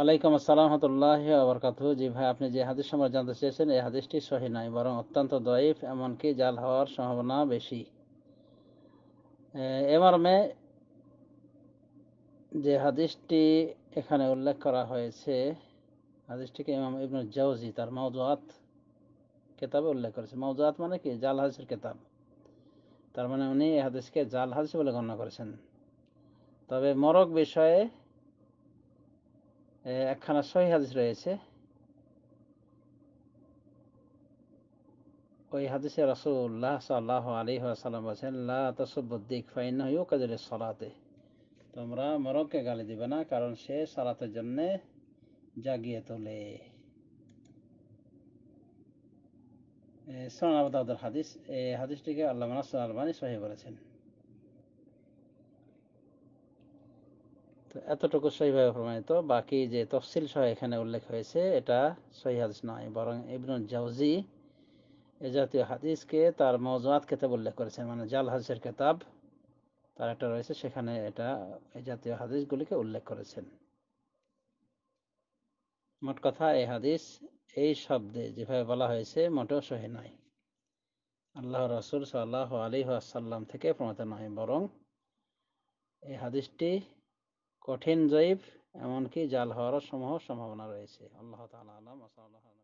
আলাইকুম আসসালাম হতুল্লাহ আবরকাত জি ভাই আপনি যে হাদিস সম্পর্কে জানতে চেয়েছেন এই হাদিসটি সহি নাই বরং অত্যন্ত দয়েফ এমনকি জাল হওয়ার সম্ভাবনা বেশি এবার মে যে হাদিসটি এখানে উল্লেখ করা হয়েছে হাদিসটিকে ইমাম ইবনুল জাউজি তার মাউজাত কেতাবে উল্লেখ করেছে মাউজাত মানে কি জাল হাদিসের কেতাব তার মানে উনি এই হাদিসকে জাল হাদিস বলে গণ্য করেছেন তবে মরক বিষয়ে একখানা সহি হাদিস রয়েছে ওই হাদিসে রাসুল্লাহ সাল্লাহ আলী আসালাম বলছেন লাসুবদ্দিক ফাইন কাজের সলাতে তোমরা মরককে গালি দিবে না কারণ সে সালাতের জন্যে জাগিয়ে তোলে সোনাবাদ হাদিস এই হাদিসটিকে আল্লাহ মানাস সহি বলেছেন এতটুকু সহিভাবে প্রমাণিত বাকি যে তফসিল সহ এখানে উল্লেখ হয়েছে এটা সহি হাদিস নয় বরং ইবনুল জাউজি এ জাতীয় হাদিসকে তার মৌজুয়াত কেতাব উল্লেখ করেছেন মানে জাল হাদিসের কেতাব তার একটা রয়েছে সেখানে এটা এ জাতীয় হাদিসগুলিকে উল্লেখ করেছেন মোট কথা এই হাদিস এই শব্দে যেভাবে বলা হয়েছে মোটেও সহি নয় আল্লাহ রসুল সাল্লাহ আলী আসাল্লাম থেকে প্রমাণিত নয় বরং এই হাদিসটি কঠিন জৈব এমনকি জাল হওয়ার সমূহ সম্ভাবনা রয়েছে আল্লাহ তালা আলাম